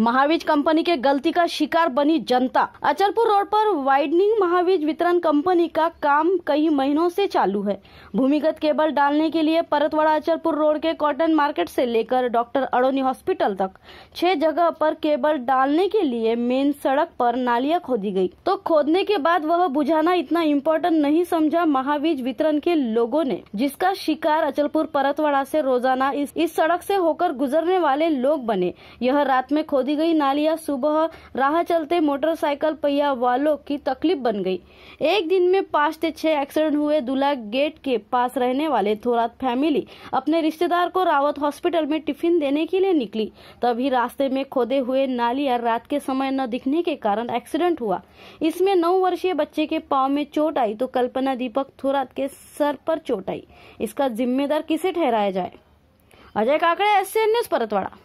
महावीज company के गलती का शिकार बनी जनता अचलपुर रोड पर वाइडनिंग महावीज वितरण कंपनी का काम कई महीनों से चालू है भूमिगत केबल डालने के लिए परतवाड़ा अचलपुर रोड के कॉटन मार्केट से लेकर डॉक्टर अड़ोनी हॉस्पिटल तक छह जगह पर केबल डालने के लिए मेन सड़क पर नालियां खोदी गई तो खोदने के बाद वह बुझाना इतना इम्पोर्टेंट नहीं समझा महावीज वितरण के लोगों ने जिसका शिकार अचलपुर परतवाड़ा से रोजाना इस, इस सड़क से होकर गुजरने वाले लोग बने यह रात में खोद खोदी गई नालियां सुबह राह चलते मोटरसाइकिल पहिया वालों की तकलीफ बन गई एक दिन में पांच से छह एक्सीडेंट हुए दूल्हा गेट के पास रहने वाले थोरात फैमिली अपने रिश्तेदार को रावत हॉस्पिटल में टिफिन देने के लिए निकली तभी रास्ते में खोदे हुए नालियां रात के समय न दिखने के कारण एक्सीडेंट हुआ इसमें नौ वर्षीय बच्चे के पाव में चोट आई तो कल्पना दीपक थोरात के सर पर चोट आई इसका जिम्मेदार किसे ठहराया जाए अजय काकड़े एस न्यूज परतवाड़ा